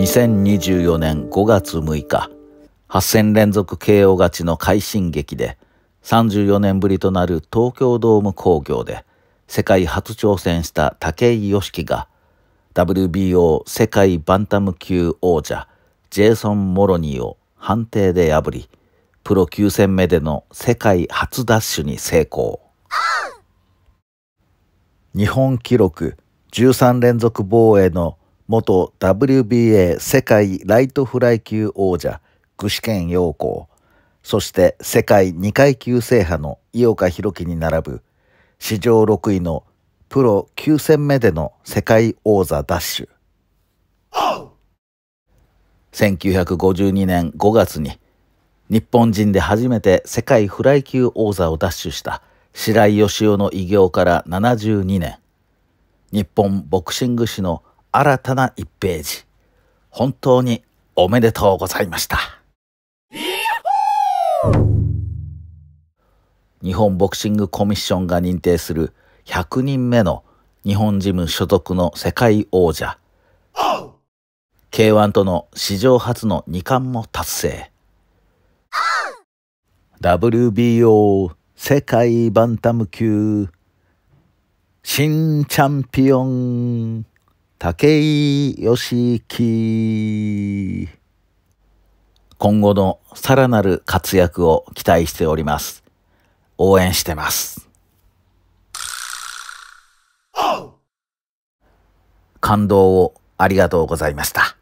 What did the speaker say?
2024年5月6日、8戦連続 KO 勝ちの快進撃で、34年ぶりとなる東京ドーム工業で、世界初挑戦した武井良樹が、WBO 世界バンタム級王者、ジェイソン・モロニーを判定で破り、プロ9戦目での世界初ダッシュに成功。日本記録13連続防衛の元 WBA 世界ライトフライ級王者具志堅陽光そして世界2階級制覇の井岡弘樹に並ぶ史上6位のプロ9戦目での世界王座奪取1952年5月に日本人で初めて世界フライ級王座を奪取した白井義雄の偉業から72年日本ボクシング史の新たな一ページ。本当におめでとうございました。日本ボクシングコミッションが認定する100人目の日本ジム所属の世界王者。K1 との史上初の2冠も達成。WBO 世界バンタム級新チャンピオン。武井義樹。今後のさらなる活躍を期待しております。応援してます。感動をありがとうございました。